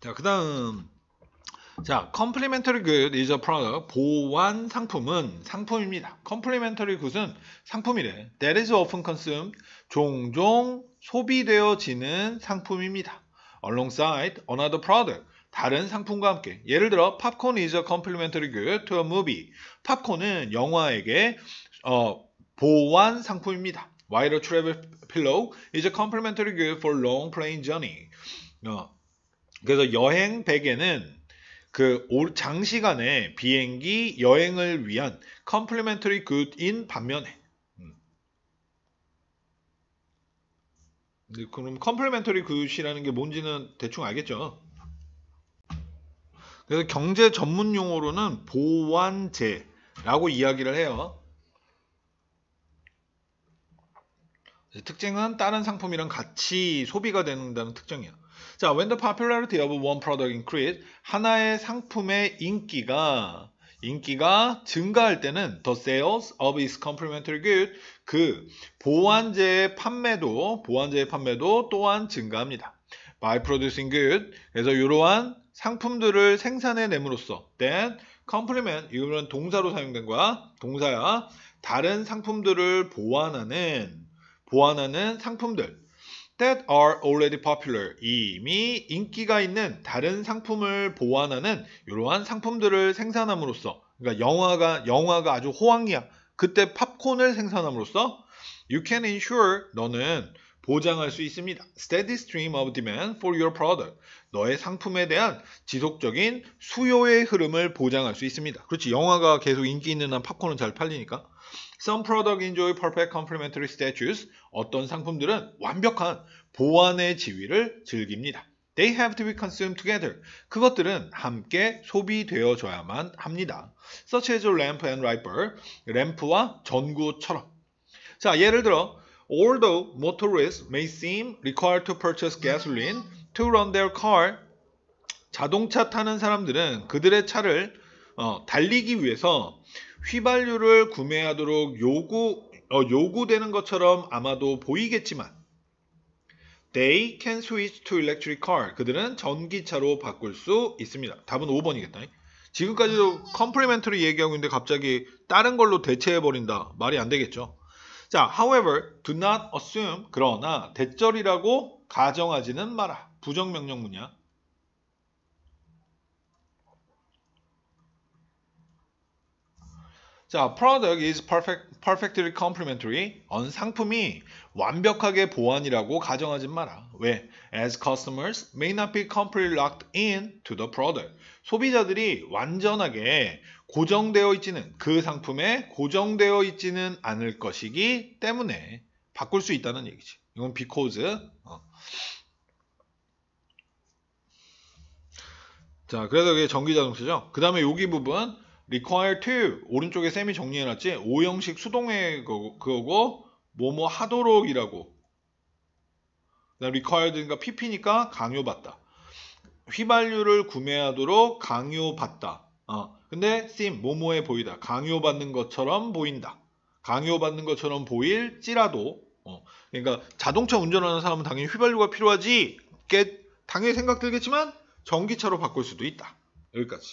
자, 그 다음. 자, complementary good is a product. 보완 상품은 상품입니다. complementary good은 상품이래. That is often consumed. 종종 소비되어지는 상품입니다. alongside another product. 다른 상품과 함께. 예를 들어, popcorn is a complementary good to a movie. 팝콘은 영화에게 어, 보완 상품입니다. while a travel pillow is a complementary good for long plane journey. 어, 그래서 여행 베개는그 장시간의 비행기 여행을 위한 컴플리멘터리 굿인 반면에 음. 그럼 컴플리멘터리 굿이라는 게 뭔지는 대충 알겠죠. 그래서 경제 전문 용어로는 보완제라고 이야기를 해요. 특징은 다른 상품이랑 같이 소비가 된다는 특징이에요 자, when the popularity of one product increase, 하나의 상품의 인기가 인기가 증가할 때는 the sales of its complementary good, 그 보완제의 판매도 보완제의 판매도 또한 증가합니다. by producing good, 그래서 이러한 상품들을 생산해냄으로써 then complement 이거는 동사로 사용된 거야 동사야 다른 상품들을 보완하는 보완하는 상품들 that are already popular 이미 인기가 있는 다른 상품을 보완하는 이러한 상품들을 생산함으로써 그러니까 영화가 영화가 아주 호황이야 그때 팝콘을 생산함으로써 you can ensure 너는 보장할 수 있습니다. steady stream of demand for your product 너의 상품에 대한 지속적인 수요의 흐름을 보장할 수 있습니다. 그렇지 영화가 계속 인기 있는 한 팝콘은 잘 팔리니까 Some products enjoy perfect complementary status. 어떤 상품들은 완벽한 보완의 지위를 즐깁니다. They have to be consumed together. 그것들은 함께 소비되어져야만 합니다. Such as a lamp and wiper. 램프와 전구처럼. 자, 예를 들어 Although motorists may seem required to purchase gasoline to run their car, 자동차 타는 사람들은 그들의 차를 어, 달리기 위해서 휘발유를 구매하도록 요구, 어, 요구되는 것처럼 아마도 보이겠지만 They can switch to electric car. 그들은 전기차로 바꿀 수 있습니다. 답은 5번이겠다. 지금까지도 컴플리멘트로 얘기하고 있는데 갑자기 다른 걸로 대체해버린다. 말이 안 되겠죠. 자, however, do not assume. 그러나 대절이라고 가정하지는 마라. 부정명령문이야. 자, product is perfect, perfectly complementary. 언 상품이 완벽하게 보완이라고 가정하지 마라. 왜? As customers may not be completely locked in to the product. 소비자들이 완전하게 고정되어 있지는 그 상품에 고정되어 있지는 않을 것이기 때문에 바꿀 수 있다는 얘기지. 이건 because. 어. 자, 그래서 이게 전기자동차죠. 그 다음에 여기 부분. require to 오른쪽에 쌤이 정리해놨지 5형식 수동의 그거고 뭐뭐 하도록이라고 그다음 required니까 그러니까 pp니까 강요받다 휘발유를 구매하도록 강요받다 어. 근데 sim 뭐뭐에 보이다 강요받는 것처럼 보인다 강요받는 것처럼 보일지라도 어. 그러니까 자동차 운전하는 사람은 당연히 휘발유가 필요하지 당연히 생각 들겠지만 전기차로 바꿀 수도 있다 여기까지